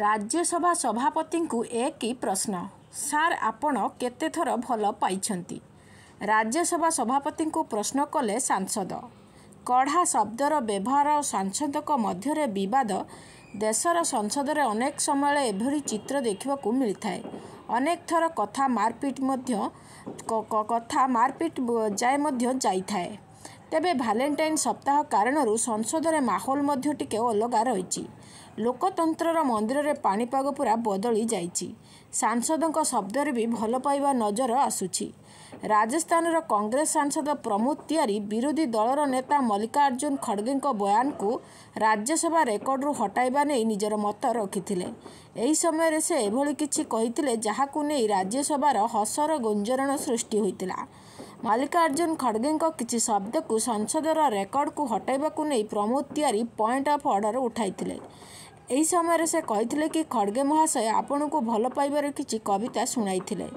ରାଜ୍ୟସଭା ସଭାପତିଙ୍କୁ ଏକ ପ୍ରଶ୍ନ ସାର୍ ଆପଣ କେତେ ଥର ଭଲ ପାଇଛନ୍ତି ରାଜ୍ୟସଭା ସଭାପତିଙ୍କୁ ପ୍ରଶ୍ନ କଲେ ସାଂସଦ କଢ଼ା ଶବ୍ଦର ବ୍ୟବହାର ଓ ସାଂସଦଙ୍କ ମଧ୍ୟରେ ବିବାଦ ଦେଶର ସଂସଦରେ ଅନେକ ସମୟରେ ଏଭଳି ଚିତ୍ର ଦେଖିବାକୁ ମିଳିଥାଏ ଅନେକ ଥର କଥା ମାରପିଟ୍ ମଧ୍ୟ କଥା ମାରପିଟ୍ ଯାଏ ମଧ୍ୟ ଯାଇଥାଏ ତେବେ ଭାଲେଣ୍ଟାଇନ୍ ସପ୍ତାହ କାରଣରୁ ସଂସଦରେ ମାହୋଲ ମଧ୍ୟ ଟିକେ ଅଲଗା ରହିଛି ଲୋକତନ୍ତ୍ରର ମନ୍ଦିରରେ ପାଣିପାଗ ପୁରା ବଦଳି ଯାଇଛି ସାଂସଦଙ୍କ ଶବ୍ଦରେ ବି ଭଲ ପାଇବା ନଜର ଆସୁଛି ରାଜସ୍ଥାନର କଂଗ୍ରେସ ସାଂସଦ ପ୍ରମୋଦ ତିଆରି ବିରୋଧୀ ଦଳର ନେତା ମଲ୍ଲିକାର୍ଜୁନ ଖଡ଼ଗେଙ୍କ ବୟାନକୁ ରାଜ୍ୟସଭା ରେକର୍ଡ଼ରୁ ହଟାଇବା ନେଇ ନିଜର ମତ ରଖିଥିଲେ ଏହି ସମୟରେ ସେ ଏଭଳି କିଛି କହିଥିଲେ ଯାହାକୁ ନେଇ ରାଜ୍ୟସଭାର ହସର ଗୁଞ୍ଜରଣ ସୃଷ୍ଟି ହୋଇଥିଲା ମଲ୍ଲିକାର୍ଜୁନ ଖଡ଼ଗେଙ୍କ କିଛି ଶବ୍ଦକୁ ସଂସଦର ରେକର୍ଡ଼କୁ ହଟାଇବାକୁ ନେଇ ପ୍ରମୋଦ ତିଆରି ପଏଣ୍ଟ ଅଫ୍ ଅର୍ଡ଼ର ଉଠାଇଥିଲେ ଏହି ସମୟରେ ସେ କହିଥିଲେ କି ଖଡ଼ଗେ ମହାଶୟ ଆପଣଙ୍କୁ ଭଲ ପାଇବାର କିଛି କବିତା ଶୁଣାଇଥିଲେ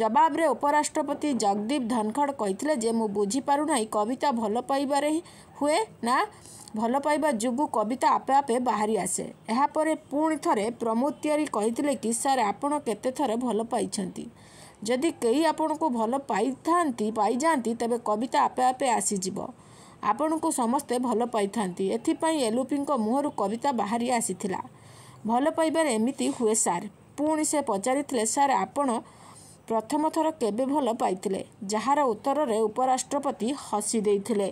ଜବାବରେ ଉପରାଷ୍ଟ୍ରପତି ଜଗଦୀପ ଧନଖଡ଼ କହିଥିଲେ ଯେ ମୁଁ ବୁଝିପାରୁନାହିଁ କବିତା ଭଲ ପାଇବାରେ ହୁଏ ନା ଭଲ ପାଇବା ଯୋଗୁଁ କବିତା ଆପେ ଆପେ ବାହାରି ଆସେ ଏହାପରେ ପୁଣି ଥରେ ପ୍ରମୋଦ ତିଆରି କହିଥିଲେ କି ସାର୍ ଆପଣ କେତେ ଥର ଭଲ ପାଇଛନ୍ତି ଯଦି କେହି ଆପଣଙ୍କୁ ଭଲ ପାଇଥାନ୍ତି ପାଇଯାଆନ୍ତି ତେବେ କବିତା ଆପେ ଆପେ ଆସିଯିବ ଆପଣଙ୍କୁ ସମସ୍ତେ ଭଲ ପାଇଥାନ୍ତି ଏଥିପାଇଁ ଏଲୁପିଙ୍କ ମୁହଁରୁ କବିତା ବାହାରି ଆସିଥିଲା ଭଲ ପାଇବାରେ ଏମିତି ହୁଏ ସାର୍ ପୁଣି ସେ ପଚାରିଥିଲେ ସାର୍ ଆପଣ ପ୍ରଥମ ଥର କେବେ ଭଲ ପାଇଥିଲେ ଯାହାର ଉତ୍ତରରେ ଉପରାଷ୍ଟ୍ରପତି ହସି ଦେଇଥିଲେ